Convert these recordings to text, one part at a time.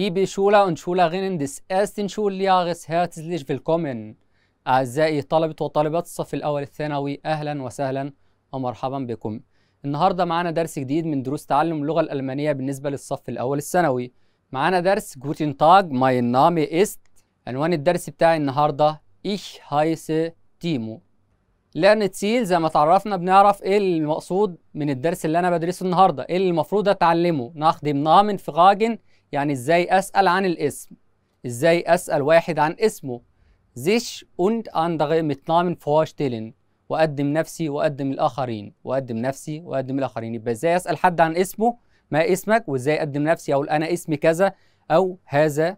Liebe Schüler und Schülerinnen des ersten Schuljahres, herzlich willkommen. أعزائي طلبة وطالبات الصف الأول الثانوي أهلا وسهلا ومرحبا بكم. النهارده معانا درس جديد من دروس تعلم اللغة الألمانية بالنسبة للصف الأول الثانوي. معانا درس جوتين تاج ماي نامي إست. عنوان الدرس بتاعي النهارده Ich heiße تيمو. لأن تسيل زي ما تعرفنا بنعرف إيه المقصود من الدرس اللي أنا بدرسه النهارده، إيه اللي المفروض أتعلمه. ناخدم نامن في غاجن يعني ازاي اسال عن الاسم ازاي اسال واحد عن اسمه زيش und andere mit Namen vorstellen واقدم نفسي واقدم الاخرين واقدم نفسي واقدم الاخرين يبقى ازاي اسال حد عن اسمه ما اسمك وازاي اقدم نفسي اقول انا اسمي كذا او هذا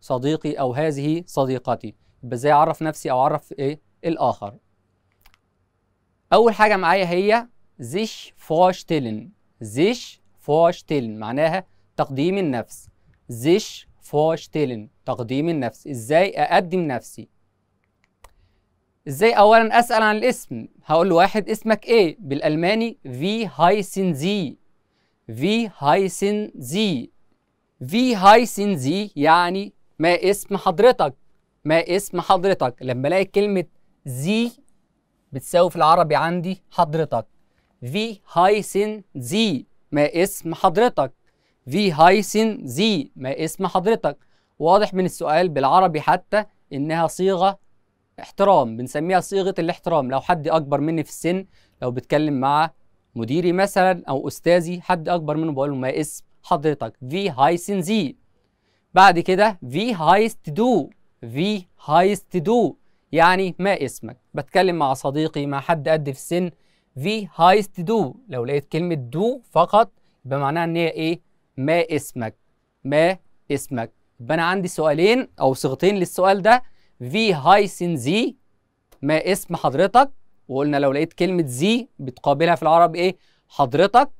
صديقي او هذه صديقتي يبقى ازاي اعرف نفسي او اعرف ايه الاخر اول حاجه معايا هي sich vorstellen sich vorstellen معناها تقديم النفس زيش فورشتيلن تقديم النفس ازاي اقدم نفسي ازاي اولا اسال عن الاسم هقول لواحد اسمك ايه بالالماني في هايسن زي في هايسن زي في هايسن زي يعني ما اسم حضرتك ما اسم حضرتك لما الاقي كلمه زي بتساوي في العربي عندي حضرتك في هايسن زي ما اسم حضرتك في هايسن زي ما اسم حضرتك واضح من السؤال بالعربي حتى انها صيغه احترام بنسميها صيغه الاحترام لو حد اكبر مني في السن لو بتكلم مع مديري مثلا او استاذي حد اكبر منه بقول له ما اسم حضرتك في هايسن زي بعد كده في هايست دو في هايست دو يعني ما اسمك بتكلم مع صديقي مع حد قد في السن في هايست دو لو لقيت كلمه دو فقط يبقى معناها ان هي ايه ما اسمك ما اسمك يبقى انا عندي سؤالين او صيغتين للسؤال ده في هايسن زي ما اسم حضرتك وقلنا لو لقيت كلمه زي بتقابلها في العرب ايه حضرتك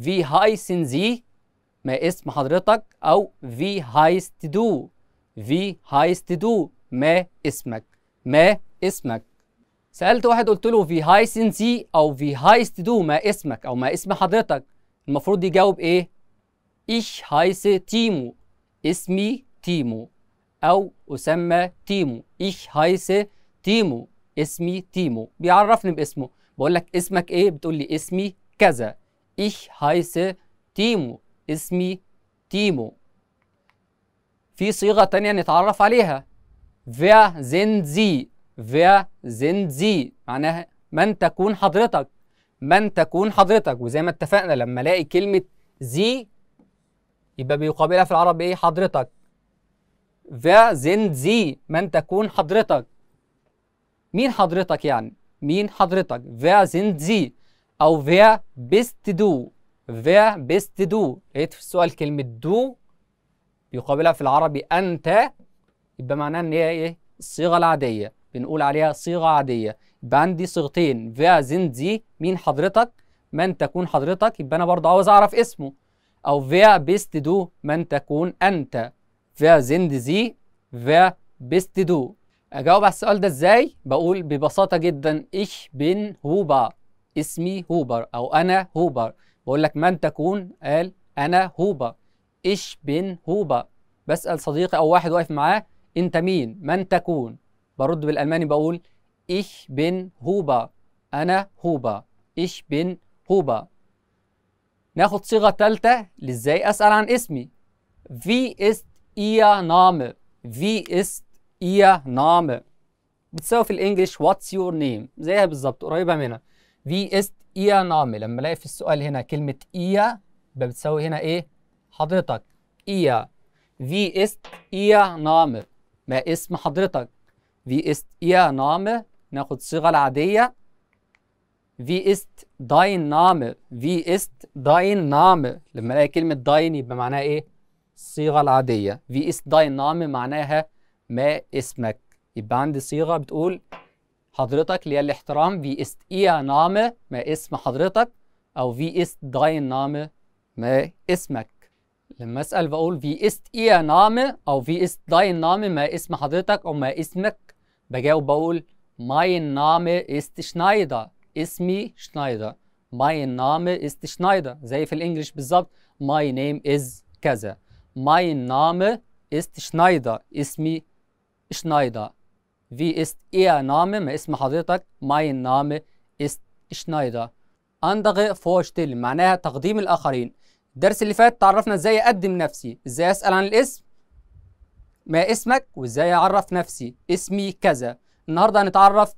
في هايسن زي ما اسم حضرتك او في هايست دو في هايست دو ما اسمك ما اسمك سالت واحد قلت له في هايسن زي او في هايست دو ما اسمك او ما اسم حضرتك المفروض يجاوب ايه Ich heiße تيمو اسمي تيمو أو أسمى تيمو Ich heiße تيمو اسمي تيمو بيعرفني باسمه بقول لك اسمك إيه بتقول لي اسمي كذا Ich heiße تيمو اسمي تيمو في صيغة تانية نتعرف عليها Wer sind Sie Wer sind Sie معناها من تكون حضرتك من تكون حضرتك وزي ما اتفقنا لما الاقي كلمة زي يبقى بيقابلها في العربي ايه حضرتك ذا زند زي من تكون حضرتك مين حضرتك يعني مين حضرتك ذا زند زي او ذا بيست دو ذا بيست دو لقيت في السؤال كلمه دو بيقابلها في العربي انت يبقى معناها ان هي ايه الصيغه العاديه بنقول عليها صيغه عاديه يبقى عندي صيغتين ذا زند زي مين حضرتك من تكون حضرتك يبقى انا برضه عاوز اعرف اسمه أو wer bist du من تكون أنت wer sind sie wer bist du أجاوب على السؤال ده إزاي؟ بقول ببساطة جدا ich bin هوبر اسمي هوبر أو أنا هوبر بقول لك من تكون قال أنا هوبر ich bin هوبر بسأل صديقي أو واحد واقف معاه أنت مين؟ من تكون؟ برد بالألماني بقول ich bin هوبر أنا هوبر ich bin هوبر ناخد صيغة تالتة لازاي أسأل عن اسمي في است ايا نام في است ايا نام بتساوي في الإنجليش واتس يور نيم زيها بالظبط قريبة منها في است ايا نام لما الاقي في السؤال هنا كلمة ايا بتساوي هنا إيه حضرتك ايا في است ايا نام ما اسم حضرتك في است ايا نام ناخد صيغة العادية في است داين نام في است داين نام لما الاقي كلمه داين يبقى معناها ايه الصيغه العاديه في است داين نام معناها ما اسمك يبقى عندي صيغه بتقول حضرتك اللي هي الاحترام في است ايا نام ما اسم حضرتك او في است داين نام ما اسمك لما اسال بقول في است ايا نام او في است داين نام ما اسم حضرتك او ما اسمك بجاوب بقول ماين نام است شنايدر اسمي شنايدر ماي نام ist شنايدر زي في الانجليش بالظبط ماي نيم از كذا ماي نام ist شنايدر اسمي شنايدر في است ايه نام ما اسم حضرتك؟ ماي نام ist شنايدر اندغ vorstellen معناها تقديم الآخرين. الدرس اللي فات تعرفنا ازاي أقدم نفسي، ازاي أسأل عن الاسم؟ ما اسمك؟ وازاي أعرف نفسي؟ اسمي كذا. النهارده هنتعرف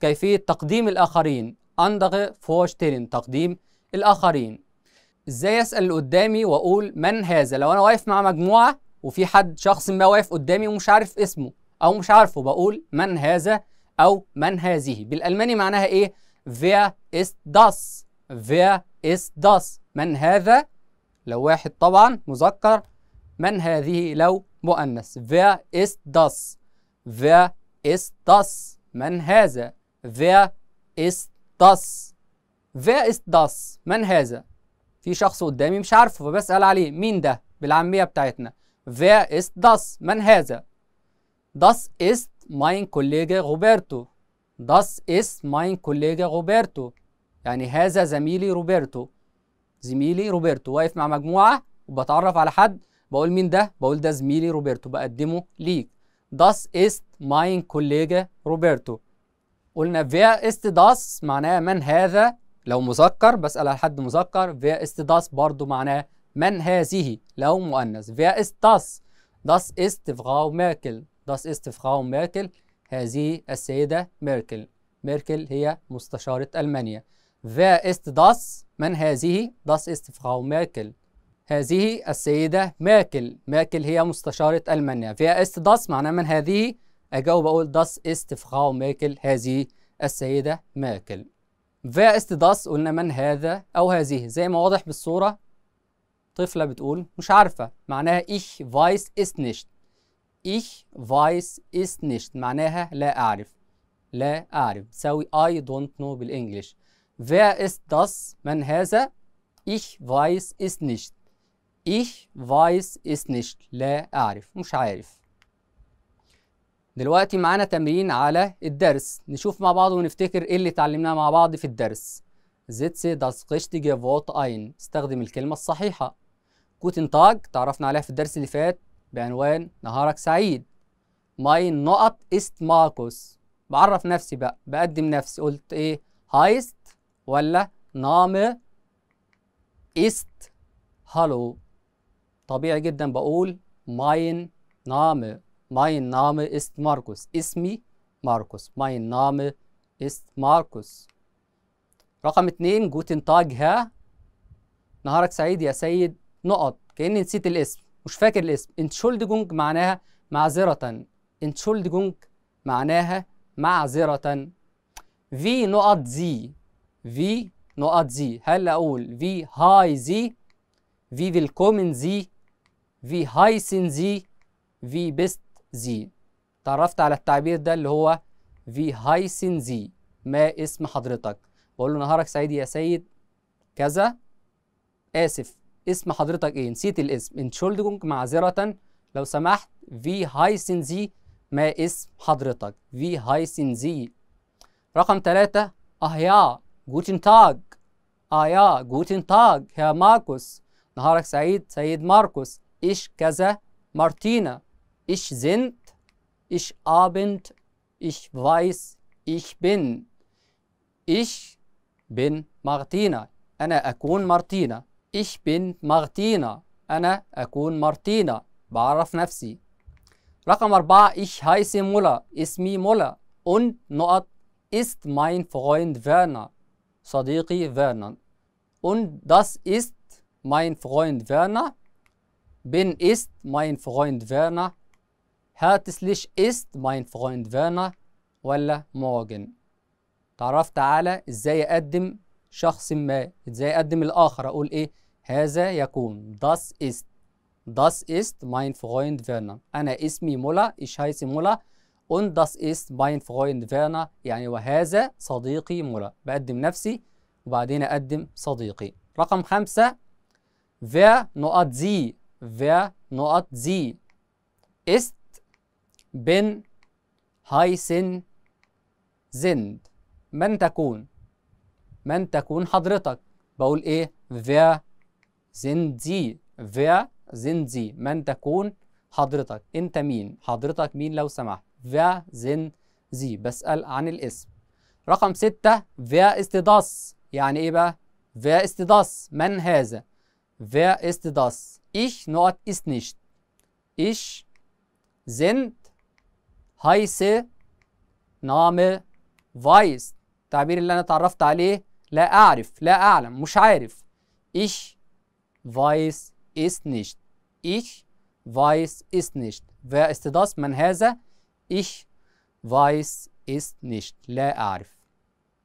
كيفية تقديم الآخرين. أندغ فورشتيلن تقديم الآخرين إزاي أسأل اللي قدامي وأقول من هذا لو أنا واقف مع مجموعة وفي حد شخص ما واقف قدامي ومش عارف اسمه أو مش عارفه بقول من هذا أو من هذه بالألماني معناها إيه wer ist das wer ist das من هذا لو واحد طبعا مذكر من هذه لو مؤنث wer ist das wer ist das من هذا wer ist داس wer است داس من هذا في شخص قدامي مش عارفه فبسأل عليه مين ده بالعامية بتاعتنا wer است داس من هذا داس است ماين كوليجا روبرتو داس است ماين كوليجا روبرتو يعني هذا زميلي روبرتو زميلي روبرتو واقف مع مجموعة وبتعرف على حد بقول مين ده بقول ده زميلي روبرتو بقدمه ليك داس است ماين كوليجا روبرتو قلنا فيا است داس معناه من هذا لو مذكر بسأل على حد مذكر فيا است داس برضه معناه من هذه لو مؤنث فيا است داس das ist ميركل داس das ist ميركل هذه السيدة ميركل ميركل هي مستشارة ألمانيا فيا است داس من هذه داس است Frau ميركل هذه السيدة ميركل ميركل هي مستشارة ألمانيا فيا است داس معناه من هذه اجاوب اقول داس است فراو ماكل هذه السيده ماكل فيا است داس قلنا من هذا او هذه زي ما واضح بالصوره طفله بتقول مش عارفه معناها ايش فايس است نيشت ايش فايس است نيشت معناها لا اعرف لا اعرف تساوي I don't know بالانجلش فيا است داس من هذا ايش فايس است نيشت ايش فايس است نيشت لا اعرف مش عارف دلوقتي معانا تمرين على الدرس نشوف مع بعض ونفتكر ايه اللي اتعلمناه مع بعض في الدرس زيتسي داس richtige فوت اين استخدم الكلمة الصحيحة كوتن تاج تعرفنا عليها في الدرس اللي فات بعنوان نهارك سعيد ماي نقط است ماركوس بعرف نفسي بقى بقدم نفسي قلت ايه هايست ولا نام است هالو طبيعي جدا بقول ماين نامي Mein Name ist Markus. اسمي ماركوس. Mein Name ist Markus. رقم اتنين جوتن تاج ها نهارك سعيد يا سيد نقط كأني نسيت الاسم مش فاكر الاسم انتشولدجونج معناها معذرة انتشولدجونج معناها معذرة في نقط زي في نقط زي هل أقول في هاي زي في فيلكومن زي في هايسن زي في بيست زي تعرفت على التعبير ده اللي هو في هايسن زي ما اسم حضرتك بقول له نهارك سعيد يا سيد كذا اسف اسم حضرتك ايه نسيت الاسم انشولدجونج معذره لو سمحت في هايسن زي ما اسم حضرتك في هايسن زي رقم ثلاثة اه يا جوتن تاج اه يا جوتن تاج يا ماركوس نهارك سعيد سيد ماركوس ايش كذا مارتينا ich sind, ich abend, ich weiß, ich bin. Ich bin Martina. أنا akun Martina. Ich bin Martina. أنا akun Martina. بعرف nafsi. رقم أربعة ich heiße Mulla, ismi Mulla. Und نقط ist mein Freund Werner. Sadiqi Werner. Und das ist mein Freund Werner. Bin ist mein Freund Werner. ليش إست ماين Freund فيرنر ولا موجن تعرفت على ازاي اقدم شخص ما ازاي اقدم الاخر اقول ايه هذا يكون داس إست داس إست ماين Freund فيرنر انا اسمي مولا ايش heiße مولا اون داس ist ماين Freund Werner يعني وهذا صديقي مولا بقدم نفسي وبعدين اقدم صديقي رقم خمسة فير نقط زي فير نقط زي است بن هايسن زند من تكون من تكون حضرتك بقول ايه ذا زندي ذا زندي من تكون حضرتك انت مين حضرتك مين لو سمحت ذا زي بسأل عن الاسم رقم ستة ذا استداس يعني ايه بقى ذا استداس من هذا ذا استداس ايش نقط اسنشت ايش زند هايس نام فايس التعبير اللي انا اتعرفت عليه لا اعرف لا اعلم مش عارف ايش فايس اس نيشت ايش فايس اس نيشت wer من هذا ايش فايس اس نيشت لا اعرف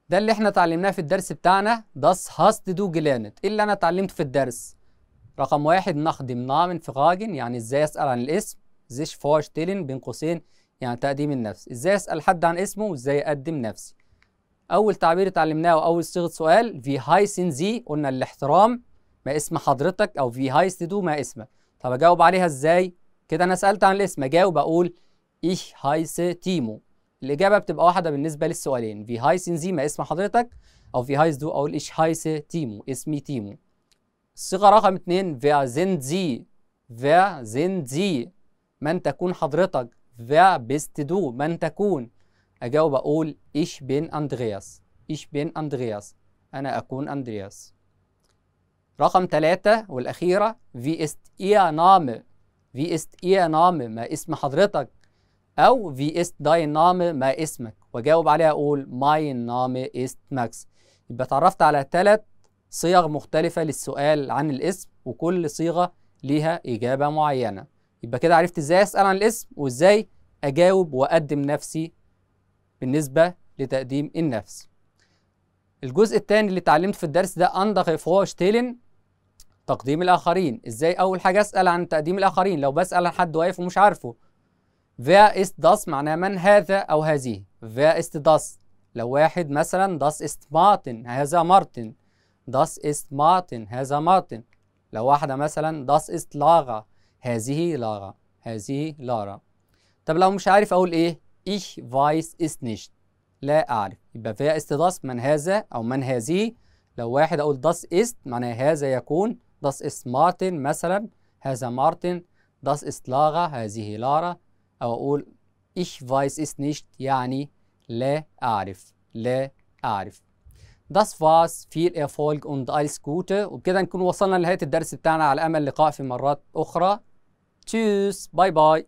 ده اللي احنا اتعلمناه في الدرس بتاعنا داس هاست دو جلانت ايه اللي انا اتعلمته في الدرس رقم واحد نخدم نامن غاجن يعني ازاي اسال عن الاسم sich vorstellen بين قوسين يعني تقديم النفس ازاي اسال حد عن اسمه وازاي اقدم نفسي اول تعبير اتعلمناه واول صيغه سؤال في هايسن زي قلنا الاحترام ما اسم حضرتك او في هاي دو ما اسمك طب اجاوب عليها ازاي كده انا سالت عن الاسم اجاوب اقول ايش هايس تيمو الاجابه بتبقى واحده بالنسبه للسؤالين في هايسن زي ما اسم حضرتك او في هايس دو اقول ايش هايس تيمو اسمي تيمو الصيغه رقم اتنين في زين زي في زين زي من تكون حضرتك wer bist du من تكون أجاوب أقول إيش بين أندرياس إيش بين أندرياس أنا أكون أندرياس رقم ثلاثة والأخيرة في ist ihr Name في ist ihr Name ما اسم حضرتك أو في ist داي Name ما اسمك وأجاوب عليها أقول ماي نام ist ماكس يبقى اتعرفت على ثلاث صيغ مختلفة للسؤال عن الاسم وكل صيغة ليها إجابة معينة يبقى كده عرفت ازاي اسال عن الاسم وازاي اجاوب واقدم نفسي بالنسبه لتقديم النفس الجزء الثاني اللي اتعلمته في الدرس ده اندغ فورشتيلن تقديم الاخرين ازاي اول حاجه اسال عن تقديم الاخرين لو بسال عن حد واقف ومش عارفه فيا است داس معناه من هذا او هذه فيا است داس لو واحد مثلا داس است مارتن هذا مارتن داس است مارتن هذا مارتن لو واحده مثلا داس است لاغا هذه لارا هذه لارا طب لو مش عارف اقول ايه ich weiß es nicht لا اعرف يبقى فيها داس من هذا او من هذه لو واحد اقول das ist معناها هذا يكون das ist مارتن مثلا هذا مارتن das ist لارا هذه لارا او اقول ich weiß es nicht يعني لا اعرف لا اعرف Das war's viel Erfolg und alles Gute وبكده نكون وصلنا لنهاية الدرس بتاعنا على أمل لقاء في مرات أخرى Cheers. Bye bye.